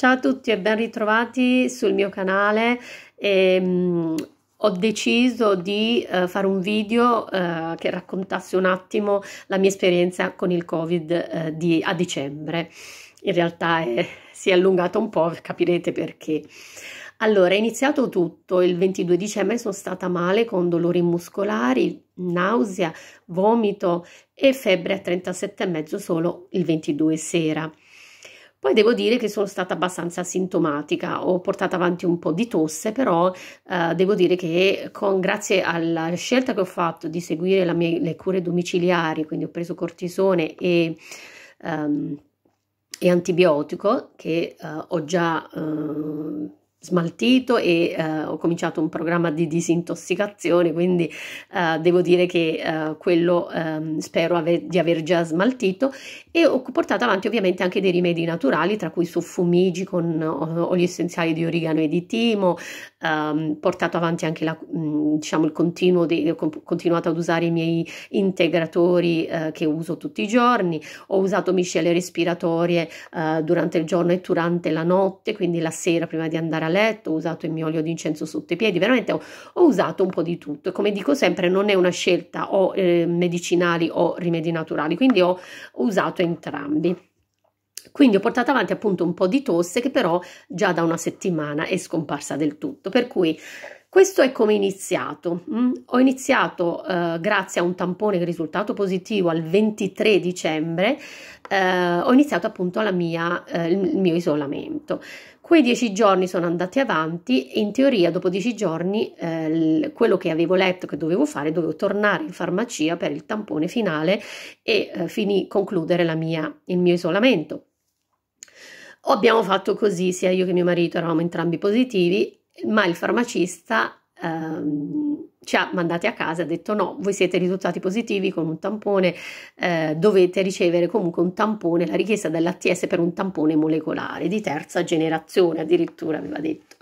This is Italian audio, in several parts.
Ciao a tutti e ben ritrovati sul mio canale. Ehm, ho deciso di eh, fare un video eh, che raccontasse un attimo la mia esperienza con il Covid eh, di, a dicembre. In realtà è, eh, si è allungato un po', capirete perché. Allora, è iniziato tutto il 22 dicembre, sono stata male con dolori muscolari, nausea, vomito e febbre a 37,5 solo il 22 sera. Poi devo dire che sono stata abbastanza sintomatica, ho portato avanti un po' di tosse, però eh, devo dire che con, grazie alla scelta che ho fatto di seguire mia, le cure domiciliari, quindi ho preso cortisone e, um, e antibiotico che eh, ho già... Eh, smaltito e eh, ho cominciato un programma di disintossicazione quindi eh, devo dire che eh, quello ehm, spero ave di aver già smaltito e ho portato avanti ovviamente anche dei rimedi naturali tra cui suffumigi con oli essenziali di origano e di timo ehm, portato avanti anche la, mhmm, diciamo il continuo dei, ho continuato ad usare i miei integratori eh, che uso tutti i giorni ho usato miscele respiratorie eh, durante il giorno e durante la notte quindi la sera prima di andare a letto, ho usato il mio olio d'incenso sotto i piedi, veramente ho, ho usato un po' di tutto. Come dico sempre, non è una scelta o eh, medicinali o rimedi naturali, quindi ho, ho usato entrambi. Quindi ho portato avanti appunto un po' di tosse che però già da una settimana è scomparsa del tutto, per cui questo è come iniziato. Mm? Ho iniziato eh, grazie a un tampone che è risultato positivo al 23 dicembre, eh, ho iniziato appunto mia, eh, il mio isolamento. Quei dieci giorni sono andati avanti e in teoria dopo dieci giorni eh, quello che avevo letto che dovevo fare, dovevo tornare in farmacia per il tampone finale e eh, finì, concludere mia, il mio isolamento. Abbiamo fatto così, sia io che mio marito eravamo entrambi positivi ma il farmacista ehm, ci ha mandati a casa ha detto no, voi siete risultati positivi con un tampone, eh, dovete ricevere comunque un tampone, la richiesta dell'ATS per un tampone molecolare di terza generazione addirittura aveva detto.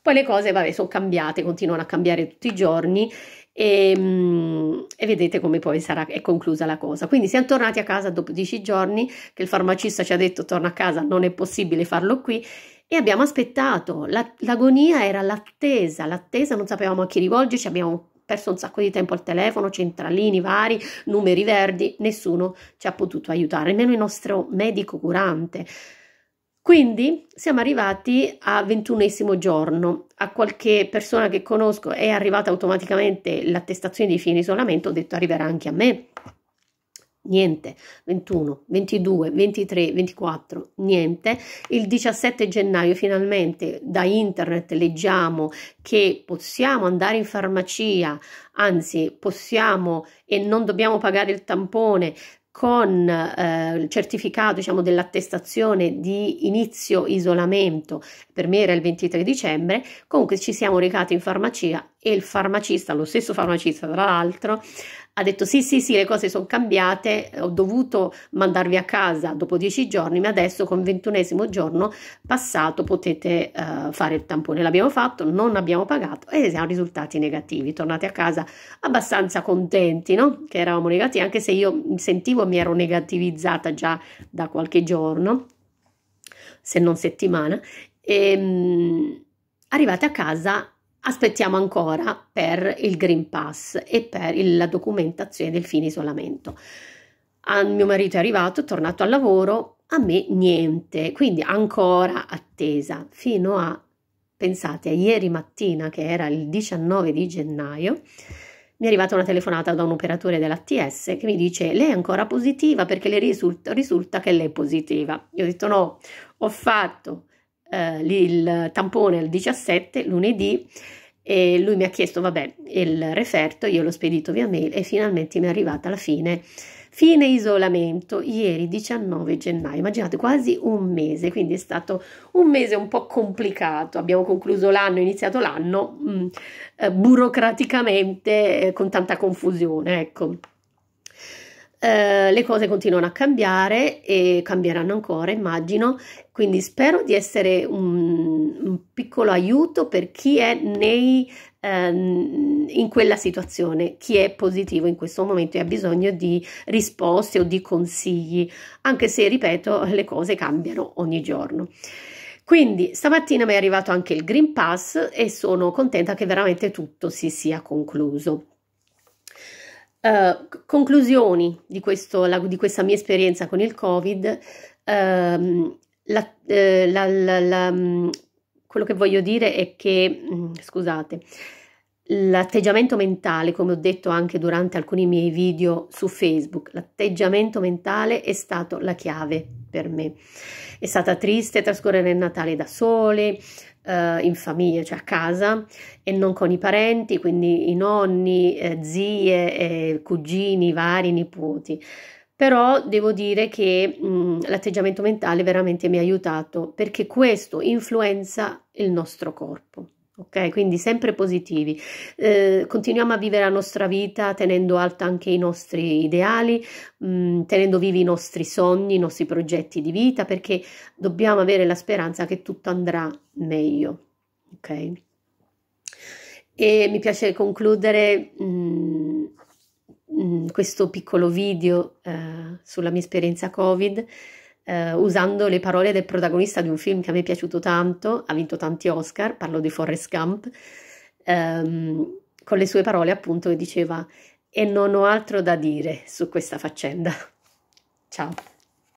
Poi le cose, vabbè, sono cambiate, continuano a cambiare tutti i giorni e, mm, e, vedete come poi sarà, è conclusa la cosa. Quindi siamo tornati a casa dopo dieci giorni che il farmacista ci ha detto torna a casa, non è possibile farlo qui e abbiamo aspettato. La, l'agonia era l'attesa, l'attesa, non sapevamo a chi rivolgerci, abbiamo perso un sacco di tempo al telefono, centralini vari, numeri verdi, nessuno ci ha potuto aiutare, nemmeno il nostro medico curante. Quindi siamo arrivati al ventunesimo giorno. A qualche persona che conosco è arrivata automaticamente l'attestazione di fine isolamento, ho detto arriverà anche a me niente, 21, 22, 23, 24, niente. Il 17 gennaio finalmente da internet leggiamo che possiamo andare in farmacia, anzi possiamo e non dobbiamo pagare il tampone con eh, il certificato diciamo, dell'attestazione di inizio isolamento, per me era il 23 dicembre, comunque ci siamo recati in farmacia e il farmacista, lo stesso farmacista tra l'altro, ha detto sì sì sì le cose sono cambiate, ho dovuto mandarvi a casa dopo dieci giorni, ma adesso con ventunesimo giorno passato potete uh, fare il tampone. L'abbiamo fatto, non abbiamo pagato e siamo risultati negativi, tornate a casa abbastanza contenti no? che eravamo negativi, anche se io sentivo mi ero negativizzata già da qualche giorno, se non settimana. E, ehm, mh, arrivate a casa aspettiamo ancora per il Green Pass e per la documentazione del fine isolamento. A ah, mio marito è arrivato, è tornato al lavoro, a me niente, quindi ancora attesa fino a, pensate, a ieri mattina che era il 19 di gennaio, mi è arrivata una telefonata da un operatore dell'ATS che mi dice lei è ancora positiva perché le risulta, risulta che lei è positiva. Io ho detto no, ho fatto eh, il tampone il 17 lunedì e lui mi ha chiesto vabbè il referto, io l'ho spedito via mail e finalmente mi è arrivata la fine. Fine isolamento, ieri 19 gennaio, immaginate quasi un mese, quindi è stato un mese un po' complicato, abbiamo concluso l'anno, iniziato l'anno mh, mm, eh, burocraticamente eh, con tanta confusione, ecco eh, le cose continuano a cambiare e cambieranno ancora, immagino, quindi spero di essere un, un piccolo aiuto per chi è nei, ehm, in quella situazione, chi è positivo in questo momento e ha bisogno di risposte o di consigli, anche se, ripeto, le cose cambiano ogni giorno. Quindi stamattina mi è arrivato anche il Green Pass e sono contenta che veramente tutto si sia concluso. Eh, conclusioni di, questo, la, di, questa mia esperienza con il Covid, uh, la, eh, la, mm, quello che voglio dire è che, mm, scusate, l'atteggiamento mentale, come ho detto anche durante alcuni miei video su Facebook, l'atteggiamento mentale è stato la chiave per me. È stata triste trascorrere il Natale da sole, eh, in famiglia, cioè a casa, e non con i parenti, quindi i nonni, eh, zie, eh, cugini, vari nipoti. Però devo dire che mm, l'atteggiamento mentale veramente mi ha aiutato perché questo influenza il nostro corpo. Ok, quindi sempre positivi. Eh, continuiamo a vivere la nostra vita tenendo alto anche i nostri ideali, mh, mm, tenendo vivi i nostri sogni, i nostri progetti di vita, perché dobbiamo avere la speranza che tutto andrà meglio. Ok? E mi piace concludere mh, mm, mh, mm, questo piccolo video eh, sulla mia esperienza Covid eh, usando le parole del protagonista di un film che a me è piaciuto tanto, ha vinto tanti Oscar, parlo di Forrest Gump, ehm, con le sue parole appunto che diceva e non ho altro da dire su questa faccenda. Ciao.